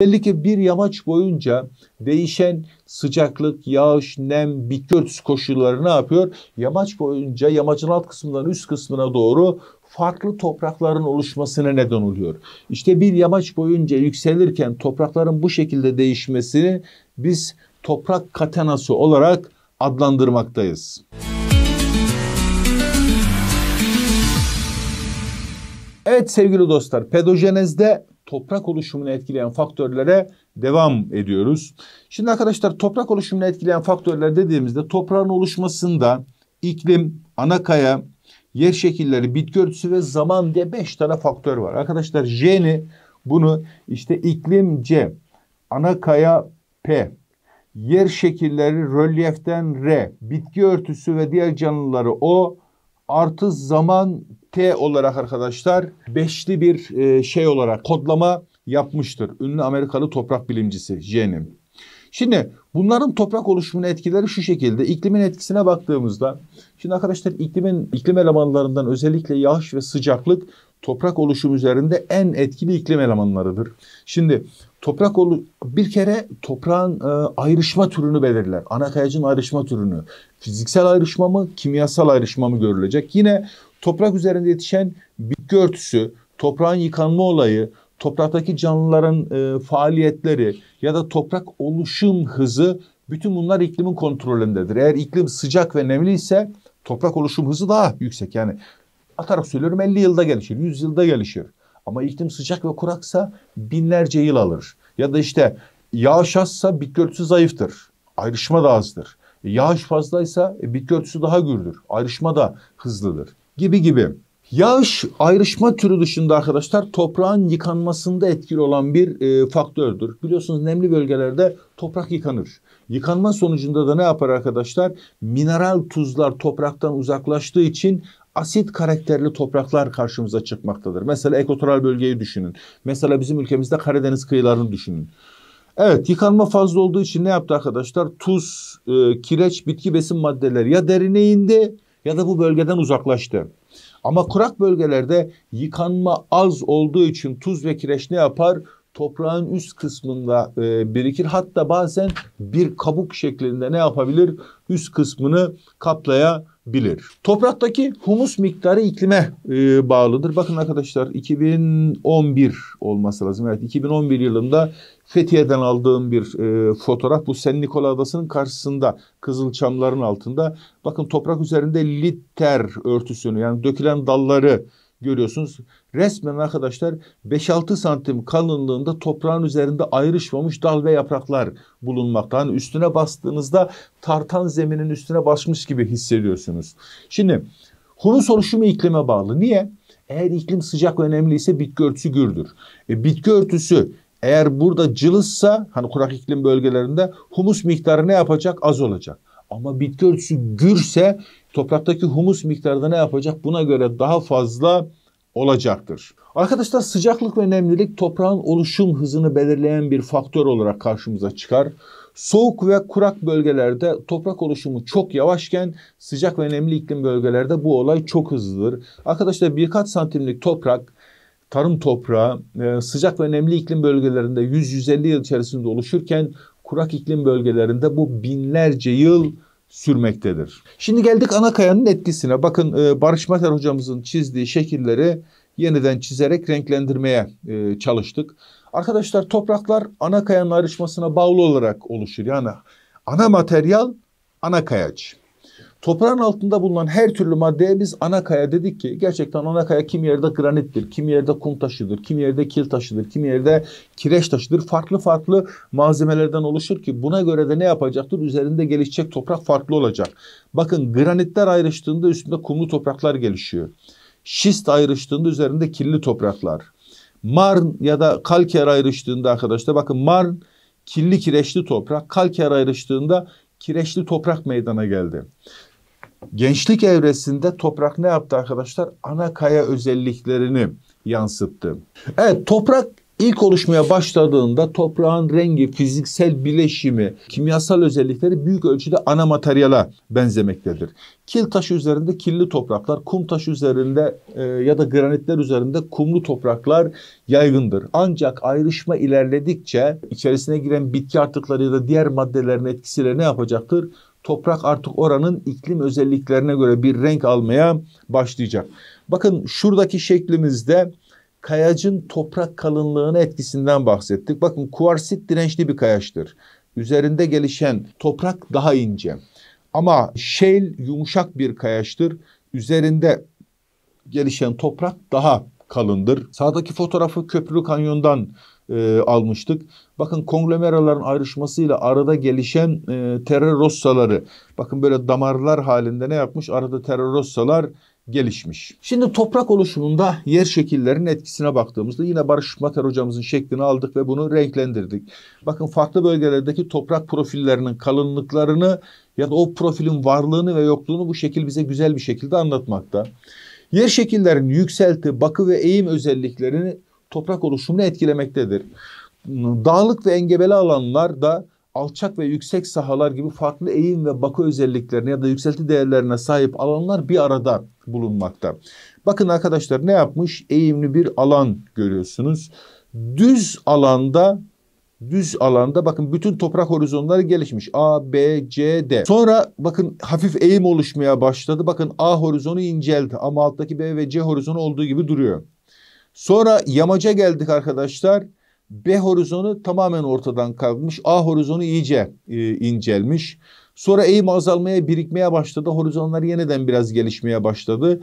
Özellikle bir yamaç boyunca değişen sıcaklık, yağış, nem, bitki örtüsü koşulları ne yapıyor? Yamaç boyunca yamacın alt kısmından üst kısmına doğru farklı toprakların oluşmasına neden oluyor. İşte bir yamaç boyunca yükselirken toprakların bu şekilde değişmesini biz toprak katenası olarak adlandırmaktayız. Evet sevgili dostlar, pedojenezde toprak oluşumunu etkileyen faktörlere devam ediyoruz. Şimdi arkadaşlar toprak oluşumunu etkileyen faktörler dediğimizde toprağın oluşmasında iklim, ana kaya, yer şekilleri, bitki örtüsü ve zaman diye beş tane faktör var. Arkadaşlar J'ni bunu işte iklim C, ana kaya P, yer şekilleri rölyeften R, bitki örtüsü ve diğer canlıları O, artı zaman T olarak arkadaşlar beşli bir e, şey olarak kodlama yapmıştır. Ünlü Amerikalı toprak bilimcisi Jenim. Şimdi bunların toprak oluşumuna etkileri şu şekilde. İklimin etkisine baktığımızda şimdi arkadaşlar iklimin iklim elemanlarından özellikle yağış ve sıcaklık toprak oluşum üzerinde en etkili iklim elemanlarıdır. Şimdi Toprak olu bir kere toprağın e, ayrışma türünü belirler. Ana kayacın ayrışma türünü. Fiziksel ayrışma mı, kimyasal ayrışma mı görülecek? Yine toprak üzerinde yetişen bitki örtüsü, toprağın yıkanma olayı, topraktaki canlıların e, faaliyetleri ya da toprak oluşum hızı bütün bunlar iklimin kontrolündedir. Eğer iklim sıcak ve nemli ise toprak oluşum hızı daha yüksek. Yani atarak söylüyorum 50 yılda gelişir, 100 yılda gelişir. Ama iklim sıcak ve kuraksa binlerce yıl alır. Ya da işte yağış azsa bitki örtüsü zayıftır. Ayrışma da azdır. Yağış fazlaysa e, bitki örtüsü daha gürdür. Ayrışma da hızlıdır gibi gibi. Yağış ayrışma türü dışında arkadaşlar toprağın yıkanmasında etkili olan bir e, faktördür. Biliyorsunuz nemli bölgelerde toprak yıkanır. Yıkanma sonucunda da ne yapar arkadaşlar? Mineral tuzlar topraktan uzaklaştığı için asit karakterli topraklar karşımıza çıkmaktadır. Mesela ekvatoral bölgeyi düşünün. Mesela bizim ülkemizde Karadeniz kıyılarını düşünün. Evet yıkanma fazla olduğu için ne yaptı arkadaşlar? Tuz, e, kireç, bitki besin maddeleri ya derine indi ya da bu bölgeden uzaklaştı. Ama kurak bölgelerde yıkanma az olduğu için tuz ve kireç ne yapar? toprağın üst kısmında e, birikir. Hatta bazen bir kabuk şeklinde ne yapabilir? Üst kısmını kaplayabilir. Topraktaki humus miktarı iklime e, bağlıdır. Bakın arkadaşlar 2011 olması lazım. Evet 2011 yılında Fethiye'den aldığım bir e, fotoğraf. Bu Sen Nikola Adası'nın karşısında Kızılçamların altında. Bakın toprak üzerinde litter örtüsünü yani dökülen dalları görüyorsunuz. Resmen arkadaşlar 5-6 santim kalınlığında toprağın üzerinde ayrışmamış dal ve yapraklar bulunmakta. Hani üstüne bastığınızda tartan zeminin üstüne basmış gibi hissediyorsunuz. Şimdi humus oluşumu iklime bağlı. Niye? Eğer iklim sıcak önemliyse bitki örtüsü gürdür. E, bitki örtüsü eğer burada cılızsa hani kurak iklim bölgelerinde humus miktarı ne yapacak? Az olacak. Ama bitki örtüsü gürse topraktaki humus miktarı ne yapacak? Buna göre daha fazla olacaktır. Arkadaşlar sıcaklık ve nemlilik toprağın oluşum hızını belirleyen bir faktör olarak karşımıza çıkar. Soğuk ve kurak bölgelerde toprak oluşumu çok yavaşken sıcak ve nemli iklim bölgelerde bu olay çok hızlıdır. Arkadaşlar birkaç santimlik toprak tarım toprağı e, sıcak ve nemli iklim bölgelerinde 100-150 yıl içerisinde oluşurken kurak iklim bölgelerinde bu binlerce yıl sürmektedir. Şimdi geldik ana kayanın etkisine. Bakın e, Barış Mater hocamızın çizdiği şekilleri yeniden çizerek renklendirmeye e, çalıştık. Arkadaşlar topraklar ana kayanın ayrışmasına bağlı olarak oluşur. Yani ana materyal ana kayaç. Toprağın altında bulunan her türlü maddeye biz ana dedik ki gerçekten ana kim yerde granittir, kim yerde kum taşıdır, kim yerde kil taşıdır, kim yerde kireç taşıdır. Farklı farklı malzemelerden oluşur ki buna göre de ne yapacaktır? Üzerinde gelişecek toprak farklı olacak. Bakın granitler ayrıştığında üstünde kumlu topraklar gelişiyor. Şist ayrıştığında üzerinde kirli topraklar. Marn ya da kalker ayrıştığında arkadaşlar bakın marn kirli kireçli toprak, kalker ayrıştığında kireçli toprak meydana geldi. Gençlik evresinde toprak ne yaptı arkadaşlar? Ana kaya özelliklerini yansıttı. Evet toprak ilk oluşmaya başladığında toprağın rengi, fiziksel bileşimi, kimyasal özellikleri büyük ölçüde ana materyala benzemektedir. Kil taşı üzerinde kirli topraklar, kum taşı üzerinde e, ya da granitler üzerinde kumlu topraklar yaygındır. Ancak ayrışma ilerledikçe içerisine giren bitki artıkları ya da diğer maddelerin etkisiyle ne yapacaktır? toprak artık oranın iklim özelliklerine göre bir renk almaya başlayacak. Bakın şuradaki şeklimizde kayacın toprak kalınlığını etkisinden bahsettik. Bakın kuarsit dirençli bir kayaçtır. Üzerinde gelişen toprak daha ince. Ama şel yumuşak bir kayaçtır. Üzerinde gelişen toprak daha kalındır. Sağdaki fotoğrafı Köprülü Kanyon'dan e, almıştık. Bakın konglomeraların ayrışmasıyla arada gelişen e, terör rossaları bakın böyle damarlar halinde ne yapmış? Arada terör rossalar gelişmiş. Şimdi toprak oluşumunda yer şekillerinin etkisine baktığımızda yine Barış Mater hocamızın şeklini aldık ve bunu renklendirdik. Bakın farklı bölgelerdeki toprak profillerinin kalınlıklarını ya da o profilin varlığını ve yokluğunu bu şekil bize güzel bir şekilde anlatmakta. Yer şekillerinin yükselti, bakı ve eğim özelliklerini toprak oluşumunu etkilemektedir. Dağlık ve engebeli alanlar da alçak ve yüksek sahalar gibi farklı eğim ve bakı özelliklerine ya da yükselti değerlerine sahip alanlar bir arada bulunmakta. Bakın arkadaşlar ne yapmış? Eğimli bir alan görüyorsunuz. Düz alanda düz alanda bakın bütün toprak horizonları gelişmiş. A, B, C, D. Sonra bakın hafif eğim oluşmaya başladı. Bakın A horizonu inceldi ama alttaki B ve C horizonu olduğu gibi duruyor. Sonra yamaca geldik arkadaşlar. B horizonu tamamen ortadan kalkmış. A horizonu iyice e, incelmiş. Sonra eğim azalmaya, birikmeye başladı. Horizonlar yeniden biraz gelişmeye başladı.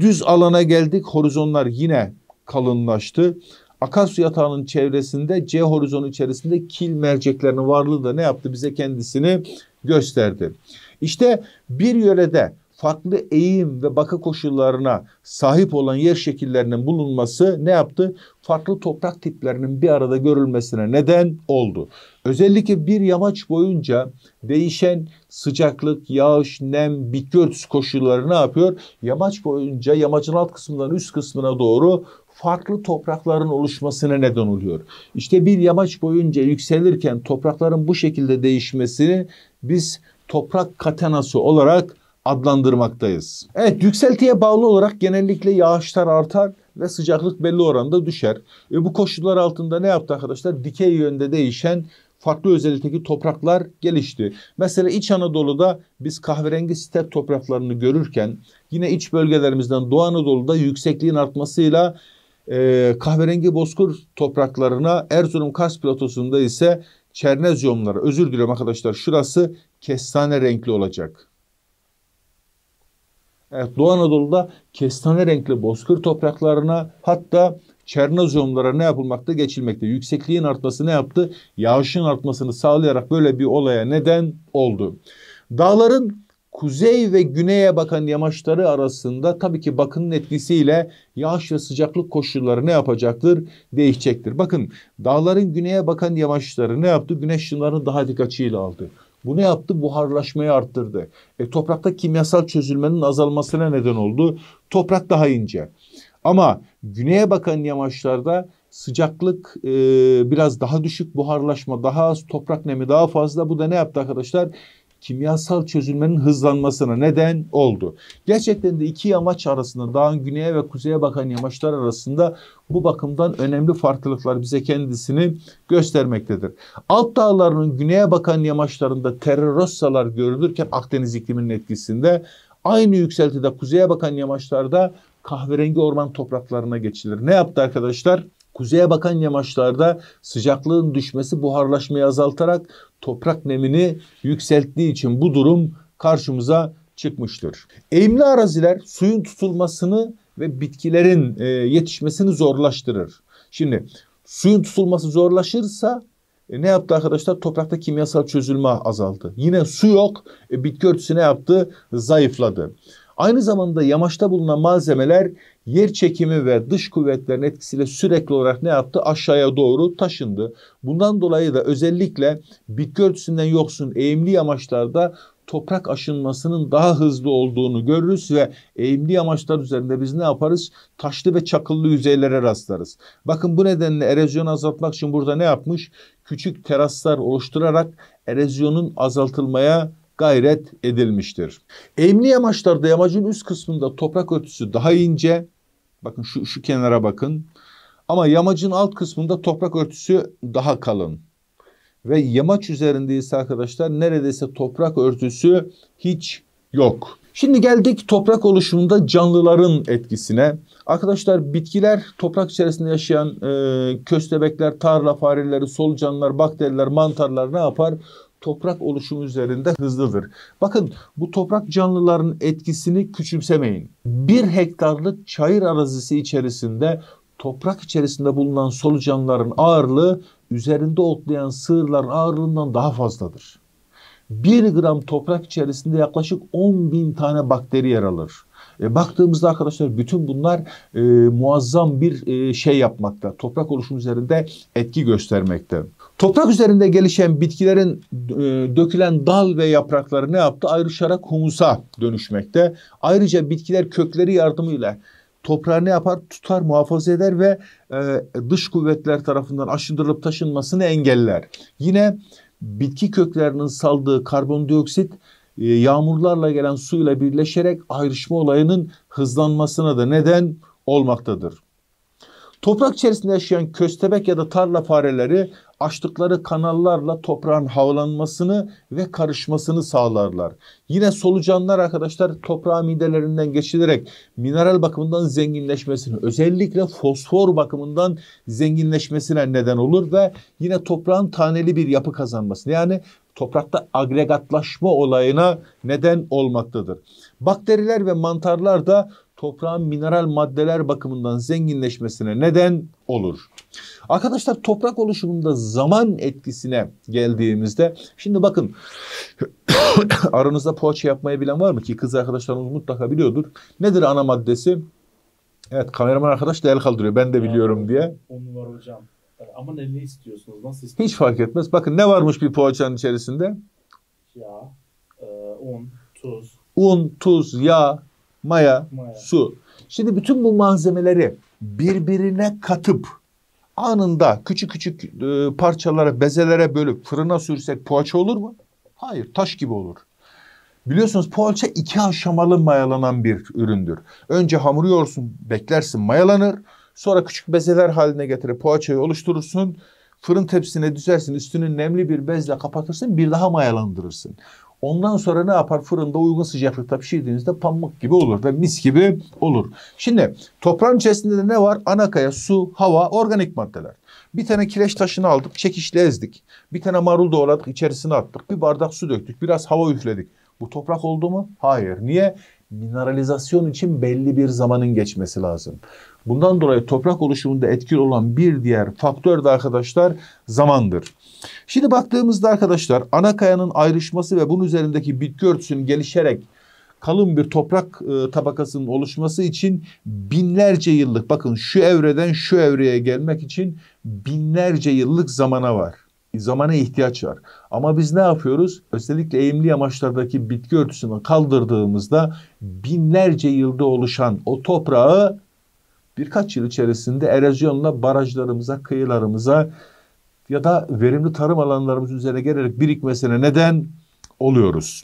Düz alana geldik. Horizonlar yine kalınlaştı. Akasya yatağının çevresinde C horizonu içerisinde kil merceklerinin varlığı da ne yaptı bize kendisini gösterdi. İşte bir yörede farklı eğim ve bakı koşullarına sahip olan yer şekillerinin bulunması ne yaptı? Farklı toprak tiplerinin bir arada görülmesine neden oldu. Özellikle bir yamaç boyunca değişen sıcaklık, yağış, nem, bitki örtüsü koşulları ne yapıyor? Yamaç boyunca yamacın alt kısmından üst kısmına doğru farklı toprakların oluşmasına neden oluyor. İşte bir yamaç boyunca yükselirken toprakların bu şekilde değişmesini biz toprak katenası olarak adlandırmaktayız. Evet yükseltiye bağlı olarak genellikle yağışlar artar ve sıcaklık belli oranda düşer. E, bu koşullar altında ne yaptı arkadaşlar? Dikey yönde değişen farklı özellikteki topraklar gelişti. Mesela İç Anadolu'da biz kahverengi step topraklarını görürken yine iç bölgelerimizden Doğu Anadolu'da yüksekliğin artmasıyla e, kahverengi bozkır topraklarına Erzurum Kars platosunda ise çernezyumları özür diliyorum arkadaşlar şurası kestane renkli olacak. Evet, Doğu Anadolu'da kestane renkli bozkır topraklarına hatta çernozomlara ne yapılmakta geçilmekte. Yüksekliğin artması ne yaptı? Yağışın artmasını sağlayarak böyle bir olaya neden oldu. Dağların kuzey ve güneye bakan yamaçları arasında tabii ki bakının etkisiyle yağış ve sıcaklık koşulları ne yapacaktır? Değişecektir. Bakın dağların güneye bakan yamaçları ne yaptı? Güneş ışınlarını daha dik aldı. Bu ne yaptı? Buharlaşmayı arttırdı. E, toprakta kimyasal çözülmenin azalmasına neden oldu. Toprak daha ince. Ama güneye bakan yamaçlarda sıcaklık e, biraz daha düşük, buharlaşma daha az, toprak nemi daha fazla. Bu da ne yaptı arkadaşlar? kimyasal çözülmenin hızlanmasına neden oldu. Gerçekten de iki yamaç arasında dağın güneye ve kuzeye bakan yamaçlar arasında bu bakımdan önemli farklılıklar bize kendisini göstermektedir. Alt dağlarının güneye bakan yamaçlarında terrorossalar görülürken Akdeniz ikliminin etkisinde aynı yükseltide kuzeye bakan yamaçlarda kahverengi orman topraklarına geçilir. Ne yaptı arkadaşlar? Kuzeye bakan yamaçlarda sıcaklığın düşmesi buharlaşmayı azaltarak toprak nemini yükselttiği için bu durum karşımıza çıkmıştır. Eğimli araziler suyun tutulmasını ve bitkilerin e, yetişmesini zorlaştırır. Şimdi suyun tutulması zorlaşırsa e, ne yaptı arkadaşlar? Toprakta kimyasal çözülme azaldı. Yine su yok, e, bitki örtüsü ne yaptı? Zayıfladı. Aynı zamanda yamaçta bulunan malzemeler yer çekimi ve dış kuvvetlerin etkisiyle sürekli olarak ne yaptı? Aşağıya doğru taşındı. Bundan dolayı da özellikle bitki örtüsünden yoksun eğimli yamaçlarda toprak aşınmasının daha hızlı olduğunu görürüz ve eğimli yamaçlar üzerinde biz ne yaparız? Taşlı ve çakıllı yüzeylere rastlarız. Bakın bu nedenle erozyonu azaltmak için burada ne yapmış? Küçük teraslar oluşturarak erozyonun azaltılmaya gayret edilmiştir. Eğimli yamaçlarda yamacın üst kısmında toprak örtüsü daha ince. Bakın şu, şu kenara bakın. Ama yamacın alt kısmında toprak örtüsü daha kalın. Ve yamaç üzerinde ise arkadaşlar neredeyse toprak örtüsü hiç yok. Şimdi geldik toprak oluşumunda canlıların etkisine. Arkadaşlar bitkiler toprak içerisinde yaşayan e, köstebekler, tarla fareleri, solucanlar, bakteriler, mantarlar ne yapar? toprak oluşumu üzerinde hızlıdır. Bakın bu toprak canlıların etkisini küçümsemeyin. Bir hektarlık çayır arazisi içerisinde toprak içerisinde bulunan solucanların ağırlığı üzerinde otlayan sığırların ağırlığından daha fazladır. 1 gram toprak içerisinde yaklaşık 10 bin tane bakteri yer alır. E, baktığımızda arkadaşlar bütün bunlar e, muazzam bir e, şey yapmakta. Toprak oluşum üzerinde etki göstermekte. Toprak üzerinde gelişen bitkilerin e, dökülen dal ve yaprakları ne yaptı? Ayrışarak humusa dönüşmekte. Ayrıca bitkiler kökleri yardımıyla toprağı ne yapar? Tutar, muhafaza eder ve e, dış kuvvetler tarafından aşındırılıp taşınmasını engeller. Yine bitki köklerinin saldığı karbondioksit e, yağmurlarla gelen suyla birleşerek ayrışma olayının hızlanmasına da neden olmaktadır. Toprak içerisinde yaşayan köstebek ya da tarla fareleri açtıkları kanallarla toprağın havlanmasını ve karışmasını sağlarlar. Yine solucanlar arkadaşlar toprağı midelerinden geçilerek mineral bakımından zenginleşmesini özellikle fosfor bakımından zenginleşmesine neden olur ve yine toprağın taneli bir yapı kazanmasını yani toprakta agregatlaşma olayına neden olmaktadır. Bakteriler ve mantarlar da toprağın mineral maddeler bakımından zenginleşmesine neden olur. Arkadaşlar toprak oluşumunda zaman etkisine geldiğimizde şimdi bakın aranızda poğaça yapmayı bilen var mı ki kız arkadaşlarımız mutlaka biliyordur. Nedir ana maddesi? Evet kameraman arkadaş da el kaldırıyor ben de biliyorum diye. Onu var hocam. Ama ne, ne istiyorsunuz? Nasıl istiyorsunuz? Hiç fark etmez. Bakın ne varmış bir poğaçanın içerisinde? Yağ, e, un, tuz. Un, tuz, yağ, maya, maya, su. Şimdi bütün bu malzemeleri birbirine katıp anında küçük küçük e, parçalara, bezelere bölüp fırına sürsek poğaça olur mu? Hayır, taş gibi olur. Biliyorsunuz poğaça iki aşamalı mayalanan bir üründür. Önce hamuru yoğursun, beklersin mayalanır. Sonra küçük bezeler haline getirip poğaçayı oluşturursun. Fırın tepsisine düzersin, üstünü nemli bir bezle kapatırsın, bir daha mayalandırırsın. Ondan sonra ne yapar? Fırında uygun sıcaklıkta pişirdiğinizde pamuk gibi olur ve mis gibi olur. Şimdi toprağın içerisinde de ne var? Anakaya, su, hava, organik maddeler. Bir tane kireç taşını aldık, çekişle ezdik. Bir tane marul doğradık, içerisine attık. Bir bardak su döktük, biraz hava üfledik. Bu toprak oldu mu? Hayır. Niye? Mineralizasyon için belli bir zamanın geçmesi lazım. Bundan dolayı toprak oluşumunda etkili olan bir diğer faktör de arkadaşlar zamandır. Şimdi baktığımızda arkadaşlar ana kayanın ayrışması ve bunun üzerindeki bitki örtüsünün gelişerek kalın bir toprak e, tabakasının oluşması için binlerce yıllık bakın şu evreden şu evreye gelmek için binlerce yıllık zamana var. Zamana ihtiyaç var. Ama biz ne yapıyoruz? Özellikle eğimli yamaçlardaki bitki örtüsünü kaldırdığımızda binlerce yılda oluşan o toprağı birkaç yıl içerisinde erozyonla barajlarımıza, kıyılarımıza ya da verimli tarım alanlarımız üzerine gelerek birikmesine neden oluyoruz.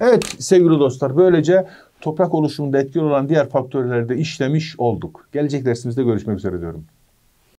Evet sevgili dostlar böylece toprak oluşumunda etkili olan diğer faktörleri de işlemiş olduk. Gelecek dersimizde görüşmek üzere diyorum.